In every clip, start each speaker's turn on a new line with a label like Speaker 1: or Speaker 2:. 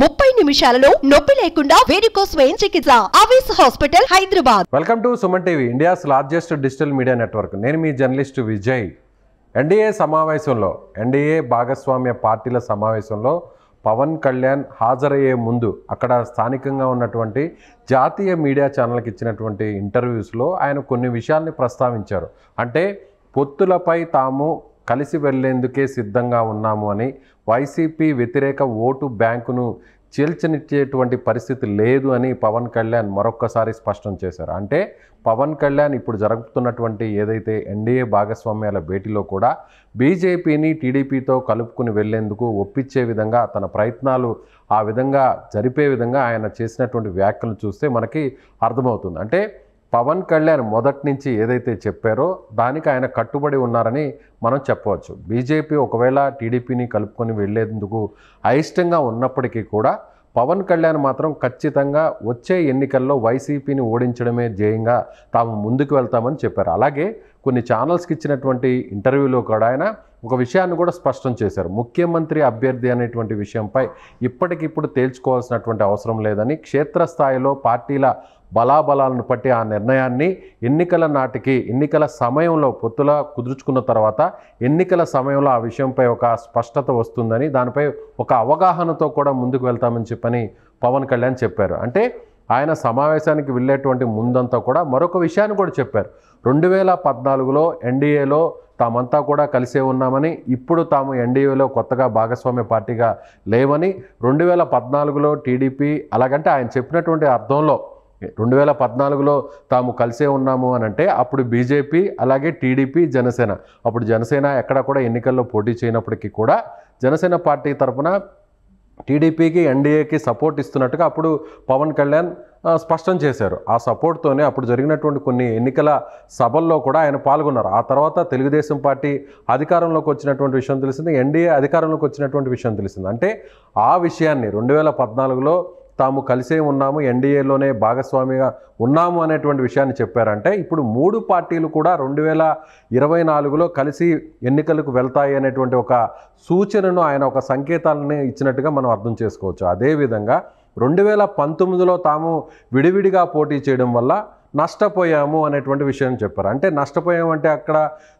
Speaker 1: ముప్పై నిమిషాలలో నొప్పి లేకుండా వేరికోస్ స్వయం చికిత్స ఆవేశ hospital Hyderabad welcome to Suman TV India's largest digital media network నేను మీ జర్నలిస్ట్ విజయ్ ఎన్డీఏ సమావేశంలో ఎన్డీఏ భాగస్వామ్య పార్టీల సమావేశంలో పవన్ కళ్యాణ్ హాజరయ్యే ముందు అక్కడ స్థానికంగా ఉన్నటువంటి జాతీయ మీడియా ఛానల్కి ఇచ్చినటువంటి ఇంటర్వ్యూస్లో ఆయన కొన్ని విషయాల్ని ప్రస్తావించారు అంటే పొత్తులపై తాము కలిసి వెళ్లేందుకే సిద్ధంగా ఉన్నాము అని వైసీపీ వ్యతిరేక ఓటు బ్యాంకును చీల్చనిచ్చేటువంటి పరిస్థితి లేదు అని పవన్ కళ్యాణ్ మరొక్కసారి స్పష్టం చేశారు అంటే పవన్ కళ్యాణ్ ఇప్పుడు జరుగుతున్నటువంటి ఏదైతే ఎన్డీఏ భాగస్వామ్యాల భేటీలో కూడా బీజేపీని టీడీపీతో కలుపుకుని వెళ్లేందుకు ఒప్పించే విధంగా తన ప్రయత్నాలు ఆ విధంగా జరిపే విధంగా ఆయన చేసినటువంటి వ్యాఖ్యలు చూస్తే మనకి అర్థమవుతుంది అంటే పవన్ కళ్యాణ్ మొదటి నుంచి ఏదైతే చెప్పారో దానికి ఆయన కట్టుబడి ఉన్నారని మనం చెప్పవచ్చు బీజేపీ ఒకవేళ టీడీపీని కలుపుకొని వెళ్లేందుకు అయిష్టంగా ఉన్నప్పటికీ కూడా పవన్ కళ్యాణ్ మాత్రం ఖచ్చితంగా వచ్చే ఎన్నికల్లో వైసీపీని ఓడించడమే ధ్యేయంగా తాము ముందుకు వెళ్తామని చెప్పారు అలాగే కొన్ని ఛానల్స్కి ఇచ్చినటువంటి ఇంటర్వ్యూలో కూడా ఆయన ఒక విషయాన్ని కూడా స్పష్టం చేశారు ముఖ్యమంత్రి అభ్యర్థి అనేటువంటి విషయంపై ఇప్పటికిప్పుడు తేల్చుకోవాల్సినటువంటి అవసరం లేదని క్షేత్రస్థాయిలో పార్టీల బలాబలాలను బట్టి ఆ నిర్ణయాన్ని ఎన్నికల నాటికి ఎన్నికల సమయంలో పొత్తుల కుదుర్చుకున్న తర్వాత ఎన్నికల సమయంలో ఆ విషయంపై ఒక స్పష్టత వస్తుందని దానిపై ఒక అవగాహనతో కూడా ముందుకు వెళ్తామని చెప్పని పవన్ కళ్యాణ్ చెప్పారు అంటే ఆయన సమావేశానికి వెళ్ళేటువంటి ముందంతా కూడా మరొక విషయాన్ని కూడా చెప్పారు రెండు వేల పద్నాలుగులో ఎన్డీఏలో తామంతా కూడా కలిసే ఉన్నామని ఇప్పుడు తాము ఎన్డీఏలో కొత్తగా భాగస్వామ్య పార్టీగా లేవని రెండు వేల పద్నాలుగులో టీడీపీ అలాగంటే ఆయన చెప్పినటువంటి అర్థంలో రెండు వేల పద్నాలుగులో తాము కలిసే ఉన్నాము అని అంటే అప్పుడు బీజేపీ అలాగే టీడీపీ జనసేన అప్పుడు జనసేన ఎక్కడ కూడా ఎన్నికల్లో పోటీ చేయనప్పటికీ కూడా జనసేన పార్టీ తరఫున టీడీపీకి ఎన్డీఏకి సపోర్ట్ ఇస్తున్నట్టుగా అప్పుడు పవన్ కళ్యాణ్ స్పష్టం చేశారు ఆ సపోర్ట్తోనే అప్పుడు జరిగినటువంటి కొన్ని ఎన్నికల సభల్లో కూడా ఆయన పాల్గొన్నారు ఆ తర్వాత తెలుగుదేశం పార్టీ అధికారంలోకి వచ్చినటువంటి విషయం తెలిసింది ఎన్డీఏ అధికారంలోకి వచ్చినటువంటి విషయం తెలిసింది అంటే ఆ విషయాన్ని రెండు వేల పద్నాలుగులో తాము కలిసే ఉన్నాము ఎన్డీఏలోనే భాగస్వామిగా ఉన్నాము అనేటువంటి విషయాన్ని చెప్పారంటే ఇప్పుడు మూడు పార్టీలు కూడా రెండు వేల ఇరవై నాలుగులో కలిసి ఎన్నికలకు వెళ్తాయి అనేటువంటి ఒక సూచనను ఆయన ఒక సంకేతాలని ఇచ్చినట్టుగా మనం అర్థం చేసుకోవచ్చు అదేవిధంగా రెండు వేల పంతొమ్మిదిలో తాము విడివిడిగా పోటీ చేయడం వల్ల నష్టపోయాము అనేటువంటి విషయం చెప్పారు అంటే నష్టపోయామంటే అక్కడ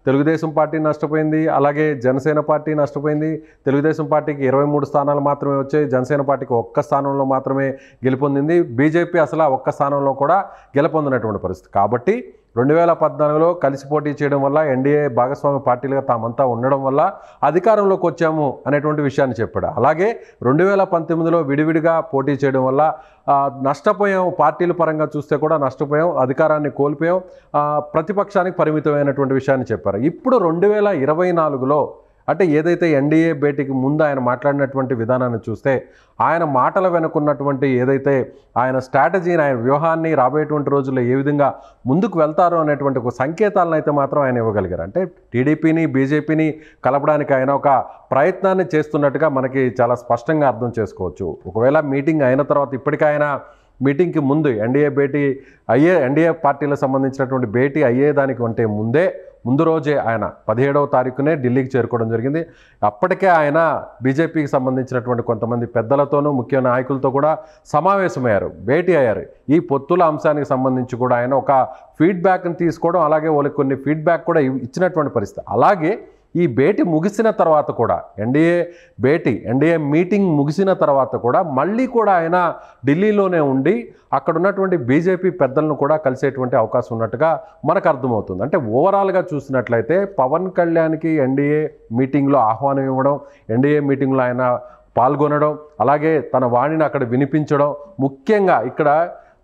Speaker 1: తెలుగుదేశం పార్టీ నష్టపోయింది అలాగే జనసేన పార్టీ నష్టపోయింది తెలుగుదేశం పార్టీకి ఇరవై మూడు స్థానాలు మాత్రమే వచ్చాయి జనసేన పార్టీకి ఒక్క స్థానంలో మాత్రమే గెలుపొందింది బీజేపీ అసలు ఒక్క స్థానంలో కూడా గెలుపొందినటువంటి పరిస్థితి కాబట్టి రెండు వేల పద్నాలుగులో కలిసి పోటీ చేయడం వల్ల ఎన్డీఏ భాగస్వామి పార్టీలుగా తామంతా ఉండడం వల్ల అధికారంలోకి వచ్చాము అనేటువంటి విషయాన్ని చెప్పాడు అలాగే రెండు వేల పంతొమ్మిదిలో విడివిడిగా పోటీ చేయడం వల్ల నష్టపోయాం పార్టీల పరంగా చూస్తే కూడా నష్టపోయాం అధికారాన్ని కోల్పోయాం ప్రతిపక్షానికి పరిమితమైనటువంటి విషయాన్ని చెప్పారు ద్వారా ఇప్పుడు రెండు వేల ఇరవై నాలుగులో అంటే ఏదైతే ఎన్డీఏ భేటీకి ముందు ఆయన మాట్లాడినటువంటి విధానాన్ని చూస్తే ఆయన మాటల వెనుకున్నటువంటి ఏదైతే ఆయన స్ట్రాటజీని ఆయన వ్యూహాన్ని రాబోయేటువంటి రోజుల్లో ఏ విధంగా ముందుకు వెళ్తారో అనేటువంటి ఒక సంకేతాలను అయితే మాత్రం ఆయన ఇవ్వగలిగారు అంటే టీడీపీని బీజేపీని కలపడానికి ఆయన ఒక ప్రయత్నాన్ని చేస్తున్నట్టుగా మనకి చాలా స్పష్టంగా అర్థం చేసుకోవచ్చు ఒకవేళ మీటింగ్ అయిన తర్వాత ఇప్పటికైనా మీటింగ్కి ముందు ఎన్డీఏ భేటీ అయ్యే ఎన్డీఏ పార్టీలకు సంబంధించినటువంటి భేటీ అయ్యేదానికి ఉంటే ముందే ముందు రోజే ఆయన పదిహేడవ తారీఖునే ఢిల్లీకి చేరుకోవడం జరిగింది అప్పటికే ఆయన బీజేపీకి సంబంధించినటువంటి కొంతమంది పెద్దలతోనూ ముఖ్య నాయకులతో కూడా సమావేశమయ్యారు భేటీ అయ్యారు ఈ పొత్తుల అంశానికి సంబంధించి కూడా ఆయన ఒక ఫీడ్బ్యాక్ని తీసుకోవడం అలాగే వాళ్ళకి కొన్ని ఫీడ్బ్యాక్ కూడా ఇచ్చినటువంటి పరిస్థితి అలాగే ఈ భేటీ ముగిసిన తర్వాత కూడా ఎన్డీఏ భేటీ ఎన్డీఏ మీటింగ్ ముగిసిన తర్వాత కూడా మళ్ళీ కూడా ఆయన ఢిల్లీలోనే ఉండి అక్కడ ఉన్నటువంటి బీజేపీ పెద్దలను కూడా కలిసేటువంటి అవకాశం ఉన్నట్టుగా మనకు అర్థమవుతుంది అంటే ఓవరాల్గా చూసినట్లయితే పవన్ కళ్యాణ్కి ఎన్డీఏ మీటింగ్లో ఆహ్వానం ఇవ్వడం ఎన్డీఏ మీటింగ్లో ఆయన పాల్గొనడం అలాగే తన వాణిని అక్కడ వినిపించడం ముఖ్యంగా ఇక్కడ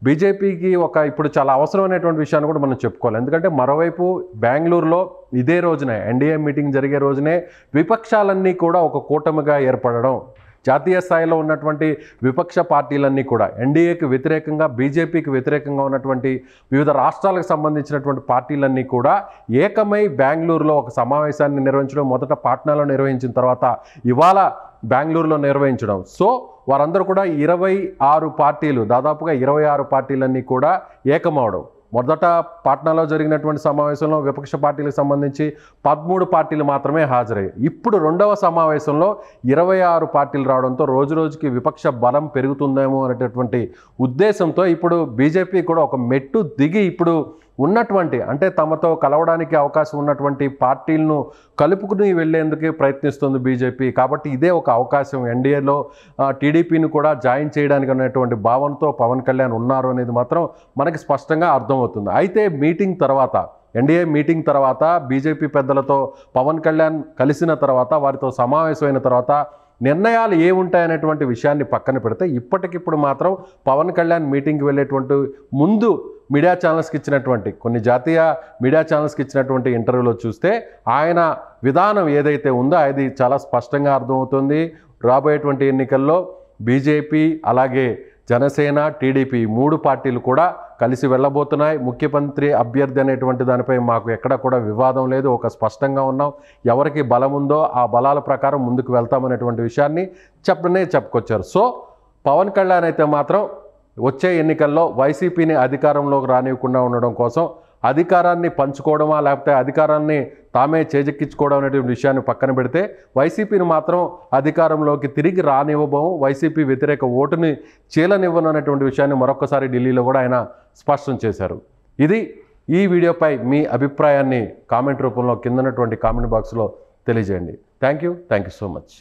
Speaker 1: బీజేపీకి ఒక ఇప్పుడు చాలా అవసరమైనటువంటి విషయాన్ని కూడా మనం చెప్పుకోవాలి ఎందుకంటే మరోవైపు బెంగళూరులో ఇదే రోజునే ఎన్డీఏ మీటింగ్ జరిగే రోజునే విపక్షాలన్నీ కూడా ఒక కూటమిగా ఏర్పడడం జాతీయ స్థాయిలో ఉన్నటువంటి విపక్ష పార్టీలన్నీ కూడా ఎన్డీఏకి వ్యతిరేకంగా బీజేపీకి వ్యతిరేకంగా ఉన్నటువంటి వివిధ రాష్ట్రాలకు సంబంధించినటువంటి పార్టీలన్నీ కూడా ఏకమై బెంగళూరులో ఒక సమావేశాన్ని నిర్వహించడం మొదట పాట్నాలో నిర్వహించిన తర్వాత ఇవాళ బెంగళూరులో నిర్వహించడం సో వారందరూ కూడా ఇరవై ఆరు పార్టీలు దాదాపుగా ఇరవై ఆరు పార్టీలన్నీ కూడా ఏకమవడం మొదట పాట్నాలో జరిగినటువంటి సమావేశంలో విపక్ష పార్టీలకు సంబంధించి పదమూడు పార్టీలు మాత్రమే హాజరయ్యాయి ఇప్పుడు రెండవ సమావేశంలో ఇరవై ఆరు పార్టీలు రావడంతో రోజు రోజుకి విపక్ష బలం పెరుగుతుందేమో అనేటటువంటి ఉద్దేశంతో ఇప్పుడు బీజేపీ కూడా ఒక మెట్టు దిగి ఇప్పుడు ఉన్నటువంటి అంటే తమతో కలవడానికి అవకాశం ఉన్నటువంటి పార్టీలను కలుపుకుని వెళ్లేందుకే ప్రయత్నిస్తుంది బీజేపీ కాబట్టి ఇదే ఒక అవకాశం ఎన్డీఏలో టీడీపీని కూడా జాయిన్ చేయడానికి అనేటువంటి భావనతో పవన్ కళ్యాణ్ ఉన్నారు అనేది మాత్రం మనకి స్పష్టంగా అర్థమవుతుంది అయితే మీటింగ్ తర్వాత ఎన్డీఏ మీటింగ్ తర్వాత బీజేపీ పెద్దలతో పవన్ కళ్యాణ్ కలిసిన తర్వాత వారితో సమావేశమైన తర్వాత నిర్ణయాలు ఏ ఉంటాయనేటువంటి విషయాన్ని పక్కన పెడితే ఇప్పటికిప్పుడు మాత్రం పవన్ కళ్యాణ్ మీటింగ్కి వెళ్ళేటువంటి ముందు మీడియా ఛానల్స్కి ఇచ్చినటువంటి కొన్ని జాతీయ మీడియా ఛానల్స్కి ఇచ్చినటువంటి ఇంటర్వ్యూలో చూస్తే ఆయన విధానం ఏదైతే ఉందో అది చాలా స్పష్టంగా అర్థమవుతుంది రాబోయేటువంటి ఎన్నికల్లో బీజేపీ అలాగే జనసేన టీడీపీ మూడు పార్టీలు కూడా కలిసి వెళ్ళబోతున్నాయి ముఖ్యమంత్రి అభ్యర్థి అనేటువంటి దానిపై మాకు ఎక్కడ కూడా వివాదం లేదు ఒక స్పష్టంగా ఉన్నాం ఎవరికి బలం ఉందో ఆ బలాల ప్రకారం ముందుకు వెళ్తామనేటువంటి విషయాన్ని చెప్పనే చెప్పుకొచ్చారు సో పవన్ కళ్యాణ్ అయితే మాత్రం వచ్చే ఎన్నికల్లో వైసీపీని అధికారంలోకి రానివ్వకుండా ఉండడం కోసం అధికారాన్ని పంచుకోవడమా లేకపోతే అధికారాన్ని తామే చేజెక్కించుకోవడం అనేటువంటి విషయాన్ని పక్కన పెడితే వైసీపీని మాత్రం అధికారంలోకి తిరిగి రానివ్వబోము వైసీపీ వ్యతిరేక ఓటుని చీలనివ్వను అనేటువంటి విషయాన్ని మరొకసారి ఢిల్లీలో కూడా ఆయన స్పష్టం చేశారు ఇది ఈ వీడియోపై మీ అభిప్రాయాన్ని కామెంట్ రూపంలో కిందనటువంటి కామెంట్ బాక్స్లో తెలియజేయండి thank you thank you so much